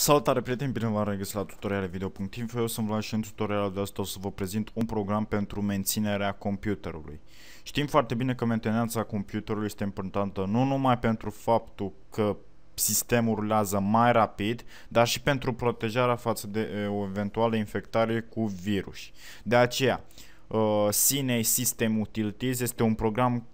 Salutare prieteni, bine v-am regăsit la tutorialevideo.info, eu sunt Vlad și în tutorialul de astăzi o să vă prezint un program pentru menținerea computerului. Știm foarte bine că mentenanța computerului este importantă nu numai pentru faptul că sistemul rulează mai rapid, dar și pentru protejarea față de o eventuală infectare cu virus. De aceea, uh, Cine System Utilities este un program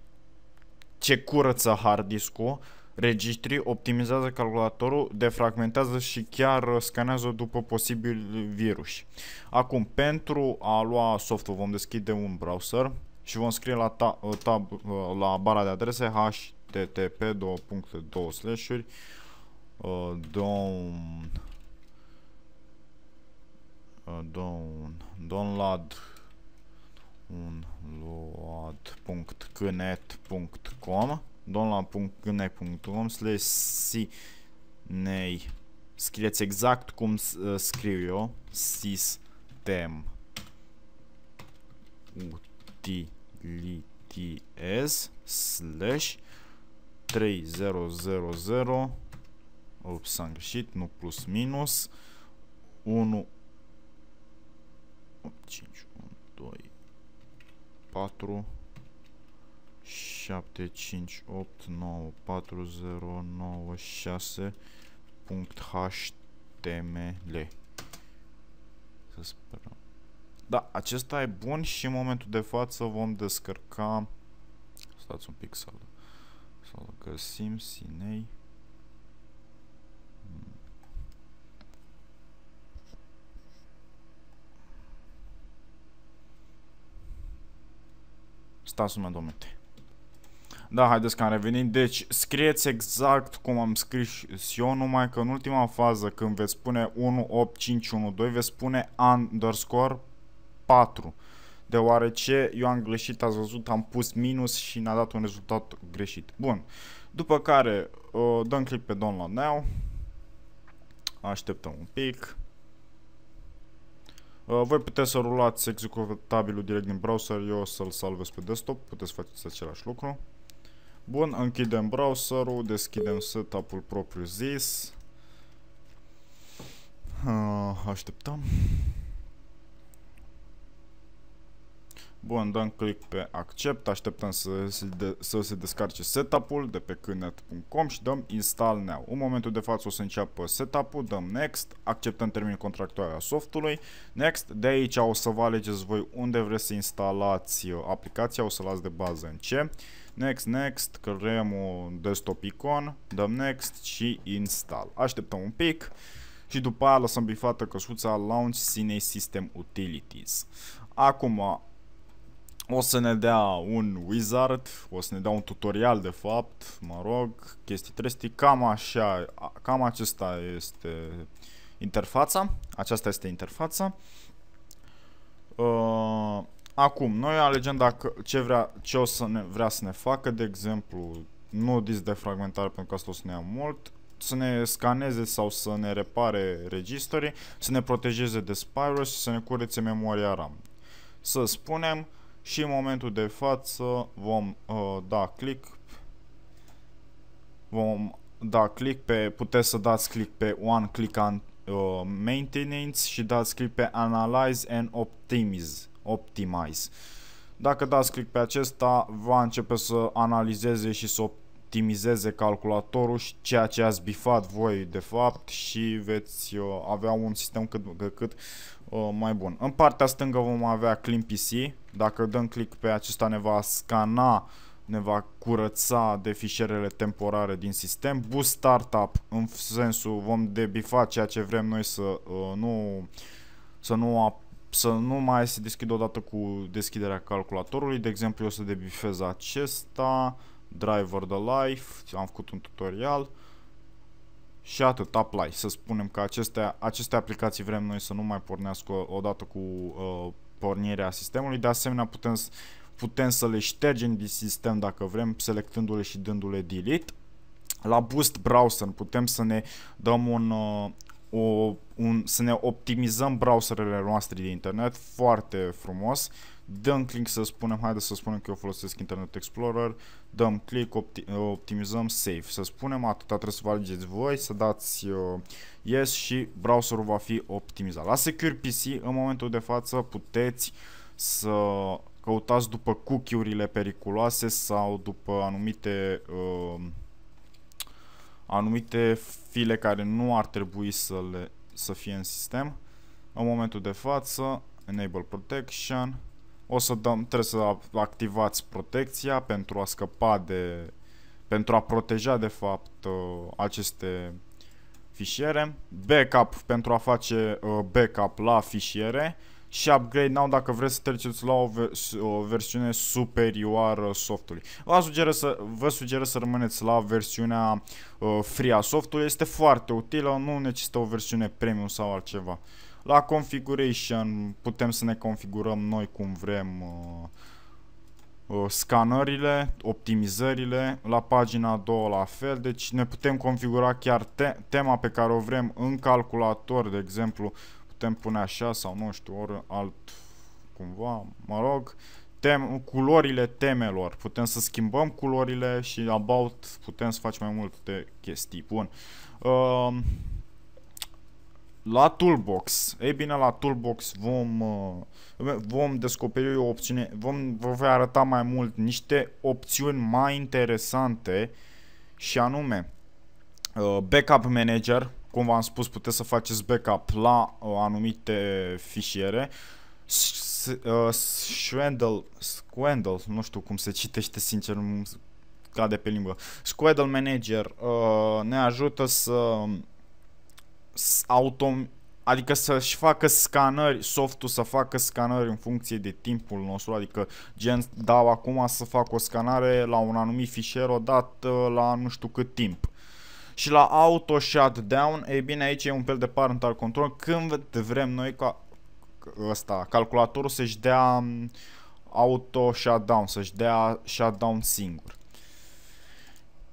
ce curăță hard disk-ul registri, optimizează calculatorul, defragmentează și chiar scanează după posibil virus. Acum, pentru a lua softul vom deschide un browser și vom scrie la, ă, tab, tab, ă, la bara de adrese http 2.2 slash down download un donla.gâne.rom slash sinei. Scrieți exact cum uh, scriu eu. Sistem utilities slash 3000 ups s-am greșit, nu plus minus 1 8, 5, 1, 2 4 7, 5, 8, 9, 4, 0, 9, 6, punct HTML. Să sperăm. Da, acesta e bun și în momentul de față vom descărca... Stați un pic să-l să găsim, Sinei. Stați un moment, domnule. Da, haideți că am revenit. Deci, scrieți exact cum am scris și eu, numai că în ultima fază, când veți spune 18512, veți spune underscore 4. Deoarece eu am greșit, ați văzut, am pus minus și ne-a dat un rezultat greșit. Bun. După care, uh, dăm click pe download now. Așteptăm un pic. Uh, voi puteți să rulați executabilul direct din browser, eu o să-l salvez pe desktop, puteți face același lucru. Bun, închidem browserul, deschidem setup-ul propriu zis. Ah, așteptăm. Bun, dăm click pe accept, așteptăm să se, de să se descarce setup-ul de pe knet.com și dăm install now. În momentul de față o să înceapă setup-ul, dăm next, acceptăm termenii contractuale al softului, next, de aici o să vă alegeți voi unde vreți să instalați uh, aplicația, o să las de bază în ce. Next, next, creăm un desktop icon, dăm next și install. Așteptăm un pic și după aia lăsăm bifată căsuța Launch Cine System Utilities. Acum o să ne dea un wizard, o să ne dea un tutorial de fapt, mă rog, chestii trestii, cam așa, cam acesta este interfața, aceasta este interfața. Uh, acum, noi alegem dacă ce, vrea, ce o să ne, vrea să ne facă, de exemplu, nu dis de fragmentare pentru că asta o să ne ia mult, să ne scaneze sau să ne repare registrii, să ne protejeze de spyros și să ne curețe memoria RAM. Să spunem, și în momentul de față vom uh, da click vom da click pe, puteți să dați click pe One Click on, uh, Maintenance și dați click pe Analyze and Optimize. Optimize. Dacă dați click pe acesta, va începe să analizeze și să optimizeze calculatorul și ceea ce ați bifat voi de fapt și veți uh, avea un sistem cât, cât uh, mai bun. În partea stângă vom avea Clean PC, dacă dăm click pe acesta ne va scana, ne va curăța de fișierele temporare din sistem. Boost Startup, în sensul vom debifa ceea ce vrem noi să uh, nu să nu să nu mai se deschidă odată cu deschiderea calculatorului. De exemplu, eu o să debifez acesta, driver de life, am făcut un tutorial și atât, apply. Să spunem că aceste, aceste aplicații vrem noi să nu mai pornească odată cu uh, pornirea sistemului. De asemenea, putem, putem să le ștergem din sistem dacă vrem, selectându-le și dându-le delete. La Boost Browser putem să ne dăm un, uh, o un, să ne optimizăm browserele noastre de internet foarte frumos. Dăm click să spunem, haide să spunem că eu folosesc Internet Explorer, dăm click, opti optimizăm, save. Să spunem atâta, trebuie să alegeți voi, să dați uh, yes și browserul va fi optimizat. La PC în momentul de față, puteți să căutați după cookie-urile periculoase sau după anumite uh, anumite file care nu ar trebui să le să fie în sistem. În momentul de față, enable protection. O să dăm, trebuie să activați protecția pentru a scăpa de, pentru a proteja de fapt uh, aceste fișiere. Backup pentru a face uh, backup la fișiere și upgrade now dacă vreți să treceți la o, o versiune superioară softului. Vă sugerez să, vă sugerez să rămâneți la versiunea uh, free a softului, este foarte utilă, nu necesită o versiune premium sau altceva. La configuration putem să ne configurăm noi cum vrem uh, uh scanările, optimizările, la pagina 2 la fel, deci ne putem configura chiar te tema pe care o vrem în calculator, de exemplu, putem pune așa sau nu știu, ori alt cumva, mă rog, tem, culorile temelor, putem să schimbăm culorile și about putem să facem mai multe chestii. Bun. Uh, la toolbox, ei bine la toolbox vom, uh, vom descoperi o opțiune, vom, vă voi arăta mai mult niște opțiuni mai interesante și anume uh, backup manager, cum v-am spus, puteți să faceți backup la uh, anumite fișiere. Uh, Schwendel, Schwendel, nu știu cum se citește sincer, cade pe limbă. Schwendel Manager uh, ne ajută să, să adică să-și facă scanări, softul să facă scanări în funcție de timpul nostru, adică gen dau acum să fac o scanare la un anumit fișier odată la nu știu cât timp și la auto shutdown, ei bine aici e un fel de parental control când vrem noi ca ăsta, calculatorul să-și dea um, auto shutdown, să-și dea shutdown singur.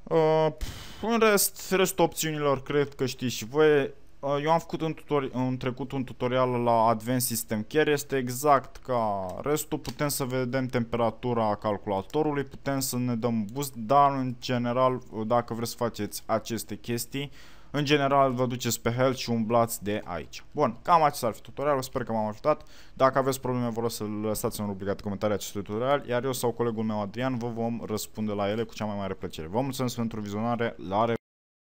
Uh, în rest, restul opțiunilor cred că știți și voi, Uh, eu am făcut în, în trecut un tutorial la Advanced System Care, este exact ca restul, putem să vedem temperatura calculatorului, putem să ne dăm boost, dar în general, uh, dacă vreți să faceți aceste chestii, în general vă duceți pe health și umblați de aici. Bun, cam acesta ar fi tutorialul, sper că m-am ajutat. Dacă aveți probleme, vă rog să lăsați în rubrica de comentarii acest tutorial, iar eu sau colegul meu Adrian vă vom răspunde la ele cu cea mai mare plăcere. Vă mulțumesc pentru vizionare, la revedere!